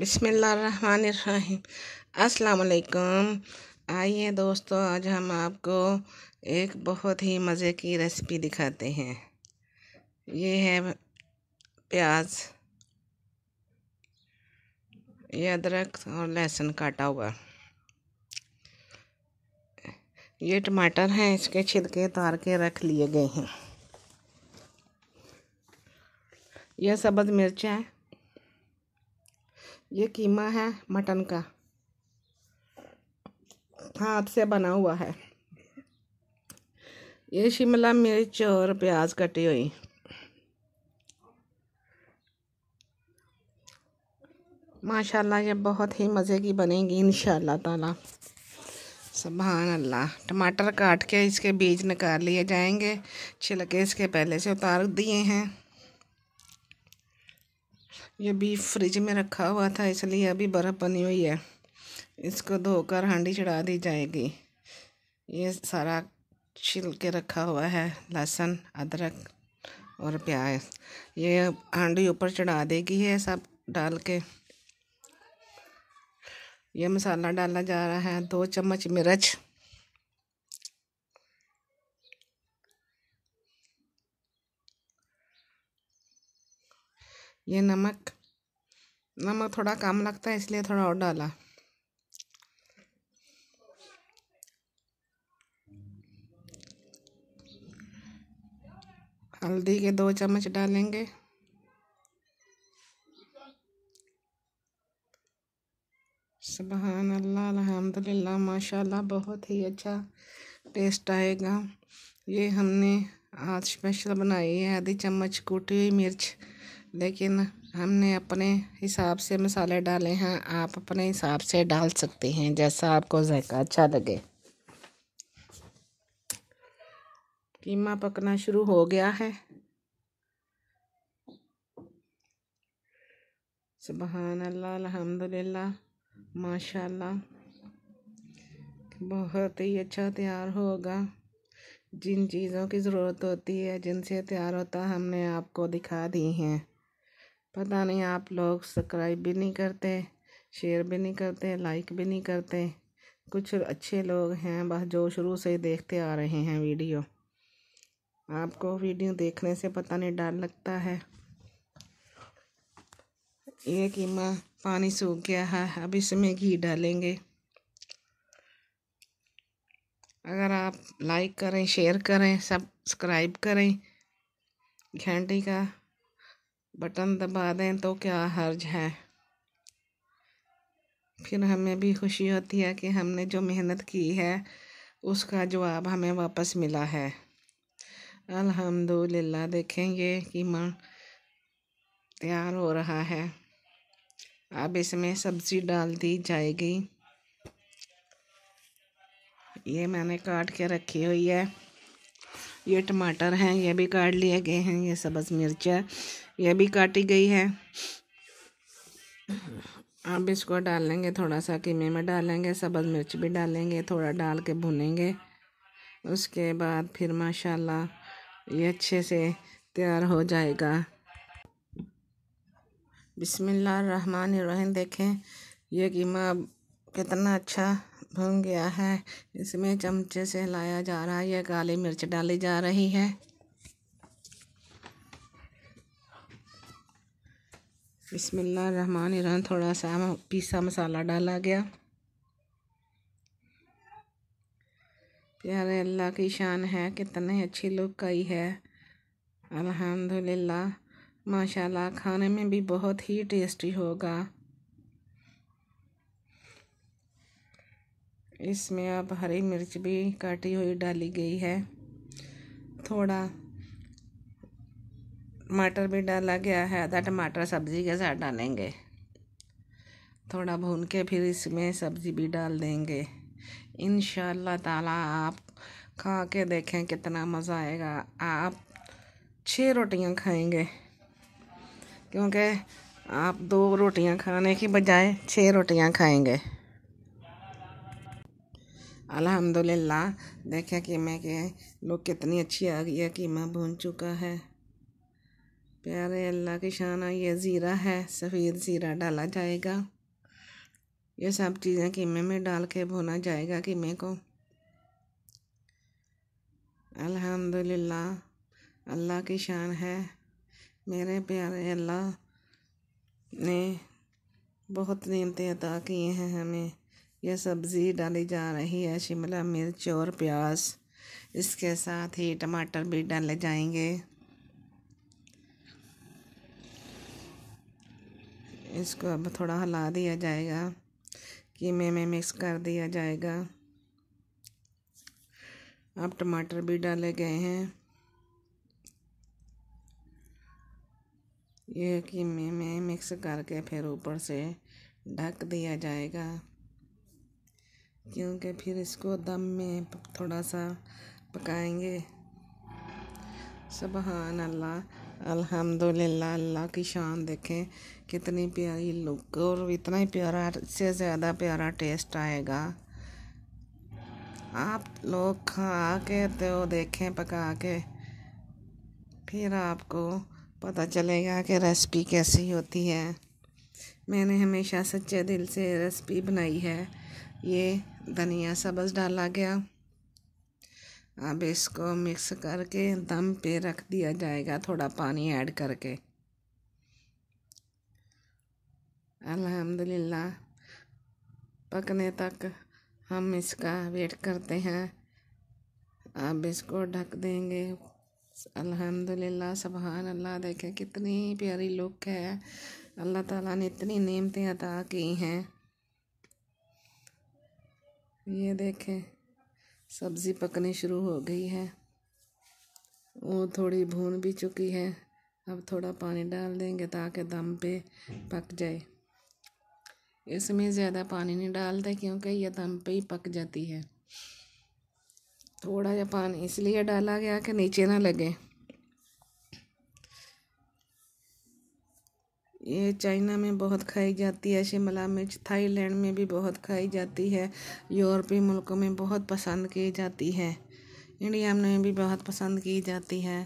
बिसमीम अस्सलाम आइए दोस्तों आज हम आपको एक बहुत ही मज़े की रेसिपी दिखाते हैं ये है प्याज ये अदरक और लहसुन काटा हुआ ये टमाटर हैं इसके छिलके उतार के रख लिए गए हैं यह सब्ज़ मिर्च है ये कीमा है मटन का हाथ से बना हुआ है ये शिमला मिर्च और प्याज कटी हुई माशाल्लाह ये बहुत ही मज़े की बनेगी इन ताला सुबहान अल्लाह टमाटर काट के इसके बीज निकाल लिए जाएंगे छिलके इसके पहले से उतार दिए हैं ये बीफ फ्रिज में रखा हुआ था इसलिए अभी बर्फ़ बनी हुई है इसको धोकर हांडी चढ़ा दी जाएगी ये सारा छिल के रखा हुआ है लहसुन अदरक और प्याज ये हांडी ऊपर चढ़ा देगी है सब डाल के ये मसाला डाला जा रहा है दो चम्मच मिर्च ये नमक नमक थोड़ा कम लगता है इसलिए थोड़ा और डाला हल्दी के दो चम्मच डालेंगे सुबहान अल्लाह अलहमदिल्ला माशाल्लाह बहुत ही अच्छा टेस्ट आएगा ये हमने आज स्पेशल बनाई है आधी चम्मच कूटी हुई मिर्च लेकिन हमने अपने हिसाब से मसाले डाले हैं आप अपने हिसाब से डाल सकते हैं जैसा आपको जायका अच्छा लगे कीमा पकना शुरू हो गया है सुबहान अल्लाह अल्हम्दुलिल्लाह माशा बहुत ही अच्छा तैयार होगा जिन चीज़ों की ज़रूरत होती है जिनसे तैयार होता हमने आपको दिखा दी हैं पता नहीं आप लोग सब्सक्राइब भी नहीं करते शेयर भी नहीं करते लाइक भी नहीं करते कुछ अच्छे लोग हैं बस जो शुरू से ही देखते आ रहे हैं वीडियो आपको वीडियो देखने से पता नहीं डर लगता है ये कीमा पानी सूख गया है अब इसमें घी डालेंगे अगर आप लाइक करें शेयर करें सब्सक्राइब करें घंटी का बटन दबा दें तो क्या हर्ज है फिर हमें भी खुशी होती है कि हमने जो मेहनत की है उसका जवाब हमें वापस मिला है अल्हम्दुलिल्लाह देखेंगे कि मन तैयार हो रहा है अब इसमें सब्ज़ी डाल दी जाएगी ये मैंने काट के रखी हुई है ये टमाटर हैं ये भी काट लिए गए हैं ये सब्ज़ मिर्च है ये भी काटी गई है अब इसको डालेंगे थोड़ा सा कीमे में डालेंगे सब्ज़ मिर्च भी डालेंगे थोड़ा डाल के भुनेंगे उसके बाद फिर माशाल्लाह ये अच्छे से तैयार हो जाएगा रहीम देखें यह कीमा कितना अच्छा भुन गया है इसमें चमचे से लाया जा रहा है यह काली मिर्च डाली जा रही है बिस्मिल्लाहमान थोड़ा सा पीसा मसाला डाला गया प्यारे अल्लाह की शान है कितने अच्छी लुक आई है अल्हम्दुलिल्लाह माशाल्लाह खाने में भी बहुत ही टेस्टी होगा इसमें अब हरी मिर्च भी काटी हुई डाली गई है थोड़ा टमाटर भी डाला गया है आधा टमाटर सब्ज़ी के साथ डालेंगे थोड़ा भून के फिर इसमें सब्ज़ी भी डाल देंगे इन ताला आप खा के देखें कितना मज़ा आएगा आप छः रोटियां खाएंगे क्योंकि आप दो रोटियां खाने की बजाय छः रोटियां खाएंगे अल्हम्दुलिल्लाह देखे कि मैं के लोग कितनी अच्छी आ गई है कीमा भून चुका है प्यारे अल्लाह की शान ये ज़ीरा है सफ़ेद ज़ीरा डाला जाएगा ये सब चीज़ें कीमे में डाल के भुना जाएगा कीमे को अल्हम्दुलिल्लाह अल्लाह की शान है मेरे प्यारे अल्लाह ने बहुत नियमतें अदा किए हैं हमें यह सब्ज़ी डाली जा रही है शिमला मिर्च और प्याज इसके साथ ही टमाटर भी डाले जाएंगे इसको अब थोड़ा हिला दिया जाएगा कीमे में मिक्स कर दिया जाएगा अब टमाटर भी डाले गए हैं यह कीमे में मिक्स करके फिर ऊपर से ढक दिया जाएगा क्योंकि फिर इसको दम में थोड़ा सा पकाएंगे सुबहान अल्लाह अल्हम्दुलिल्लाह अल्लाह की शान देखें कितनी प्यारी लुक और इतना ही प्यारा से ज़्यादा प्यारा टेस्ट आएगा आप लोग खा के तो देखें पका के फिर आपको पता चलेगा कि रेसिपी कैसी होती है मैंने हमेशा सच्चे दिल से रेसिपी बनाई है ये धनिया सा बस डाला गया अब इसको मिक्स करके दम पे रख दिया जाएगा थोड़ा पानी ऐड करके अल्हम्दुलिल्लाह पकने तक हम इसका वेट करते हैं अब इसको ढक देंगे अल्हम्दुलिल्लाह सुबहान अल्लाह देखें कितनी प्यारी लुक है अल्लाह ताला ने इतनी नेमतें अदा की हैं ये देखें सब्ज़ी पकनी शुरू हो गई है वो थोड़ी भून भी चुकी है अब थोड़ा पानी डाल देंगे ताकि दम पे पक जाए इसमें ज़्यादा पानी नहीं डालते क्योंकि ये दम पे ही पक जाती है थोड़ा सा पानी इसलिए डाला गया कि नीचे ना लगे ये चाइना में बहुत खाई जाती है शिमला मिर्च थाईलैंड में भी बहुत खाई जाती है यूरोपीय मुल्कों में बहुत पसंद की जाती है इंडिया में भी बहुत पसंद की जाती है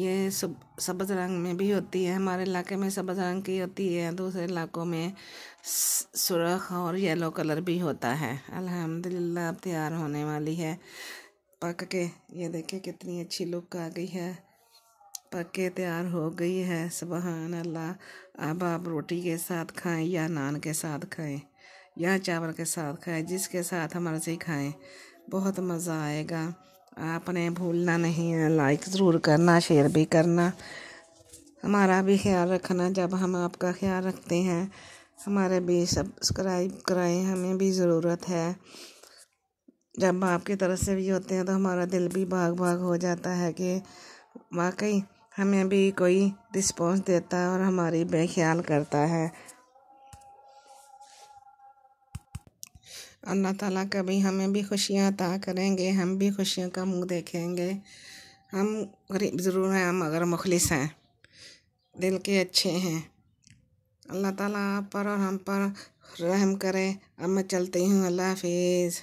ये सब सब्ज़ रंग में भी होती है हमारे इलाके में सब्ज़ रंग की होती है दूसरे इलाकों में सुरख और येलो कलर भी होता है अल्हम्दुलिल्लाह अब तैयार होने वाली है पक के ये देखिए कितनी अच्छी लुक आ गई है पक के तैयार हो गई है सुबहान अल्लाह अब आप रोटी के साथ खाएं या नान के साथ खाएं या चावल के साथ खाएं जिसके साथ मर्ज़ी खाएं बहुत मज़ा आएगा आपने भूलना नहीं है लाइक ज़रूर करना शेयर भी करना हमारा भी ख्याल रखना जब हम आपका ख्याल रखते हैं हमारे भी सब्सक्राइब कराएं हमें भी ज़रूरत है जब आपकी तरफ से भी होते हैं तो हमारा दिल भी भाग भाग हो जाता है कि वाकई हमें भी कोई रिस्पॉन्स देता है और हमारी बेख्याल करता है अल्लाह ताला कभी हमें भी खुशियाँ अता करेंगे हम भी खुशियों का मुंह देखेंगे हम गरीब ज़रूर हैं हम अगर मुखलिस हैं दिल के अच्छे हैं अल्लाह ताला आप पर और हम पर रहम करें अब मैं चलती हूँ अल्लाह हाफिज़